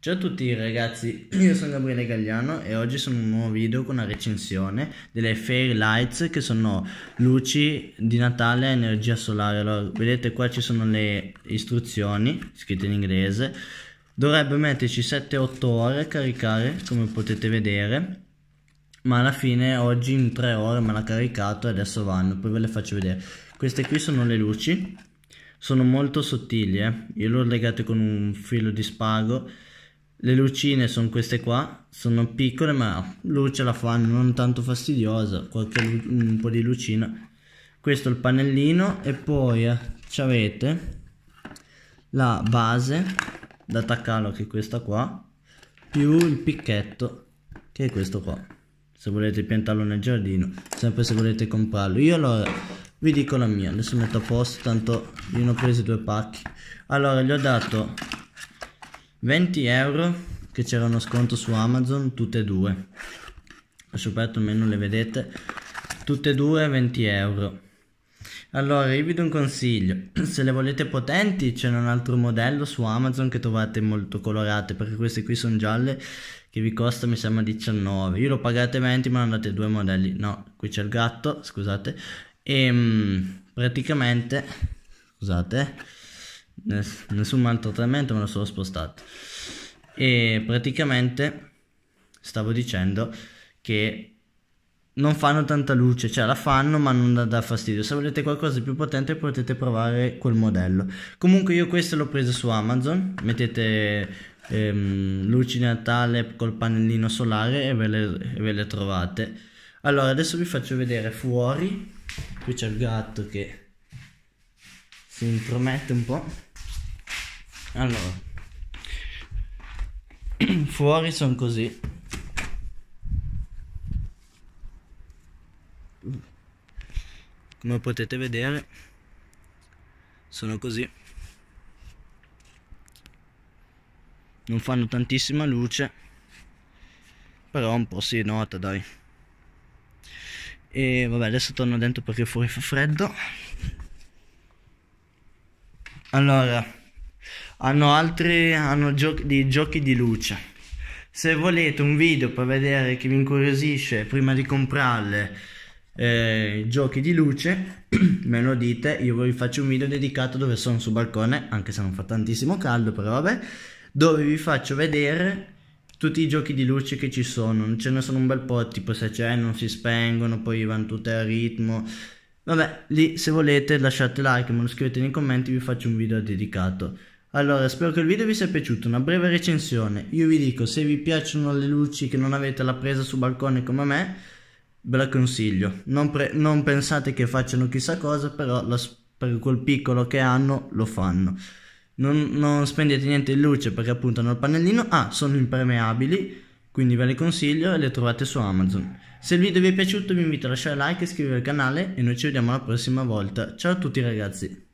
Ciao a tutti ragazzi, io sono Gabriele Gagliano e oggi sono un nuovo video con una recensione delle Fairy Lights che sono luci di Natale a energia solare. Allora, vedete qua ci sono le istruzioni scritte in inglese. Dovrebbe metterci 7-8 ore a caricare come potete vedere. Ma alla fine oggi in 3 ore me l'ha caricato e adesso vanno, poi ve le faccio vedere. Queste qui sono le luci, sono molto sottili, eh. io le ho legate con un filo di spago le lucine sono queste qua, sono piccole ma luce la fanno, non tanto fastidiosa, qualche un po' di lucina. Questo è il pannellino e poi eh, ci avete la base da attaccarlo che è questa qua, più il picchetto che è questo qua. Se volete piantarlo nel giardino, sempre se volete comprarlo. Io allora vi dico la mia, adesso metto a posto, tanto io ne ho presi due pacchi. Allora gli ho dato 20 euro che c'era uno sconto su Amazon, tutte e due. Ho scoperto almeno le vedete, tutte e due 20 euro. Allora, io vi do un consiglio, se le volete potenti c'è un altro modello su Amazon che trovate molto colorate, perché queste qui sono gialle che vi costa mi sembra 19, io l'ho pagate 20 ma andate due modelli, no, qui c'è il gatto, scusate, e ehm, praticamente, scusate, Ness- nessun altro trattamento, me lo sono spostato. E praticamente stavo dicendo che non fanno tanta luce, cioè la fanno ma non dà fastidio. Se volete qualcosa di più potente potete provare quel modello. Comunque io questo l'ho preso su Amazon, mettete ehm, luci Natale col pannellino solare e ve, le, e ve le trovate. Allora adesso vi faccio vedere fuori, qui c'è il gatto che si intromette un po' allora fuori sono così come potete vedere sono così non fanno tantissima luce però un po' si nota dai e vabbè adesso torno dentro perché fuori fa freddo allora hanno altri hanno giochi di, giochi di luce se volete un video per vedere che vi incuriosisce prima di comprarle eh, giochi di luce me lo dite io vi faccio un video dedicato dove sono sul balcone anche se non fa tantissimo caldo però vabbè dove vi faccio vedere tutti i giochi di luce che ci sono ce ne sono un bel po' tipo se c'è non si spengono poi vanno tutte a ritmo vabbè lì se volete lasciate like me lo scrivete nei commenti vi faccio un video dedicato allora, spero che il video vi sia piaciuto, una breve recensione. Io vi dico, se vi piacciono le luci che non avete la presa su balcone come me, ve la consiglio. Non, non pensate che facciano chissà cosa, però per quel piccolo che hanno lo fanno. Non, non spendete niente in luce perché appunto hanno il pannellino. Ah, sono impermeabili, quindi ve le consiglio e le trovate su Amazon. Se il video vi è piaciuto vi invito a lasciare like, iscrivervi al canale e noi ci vediamo la prossima volta. Ciao a tutti ragazzi!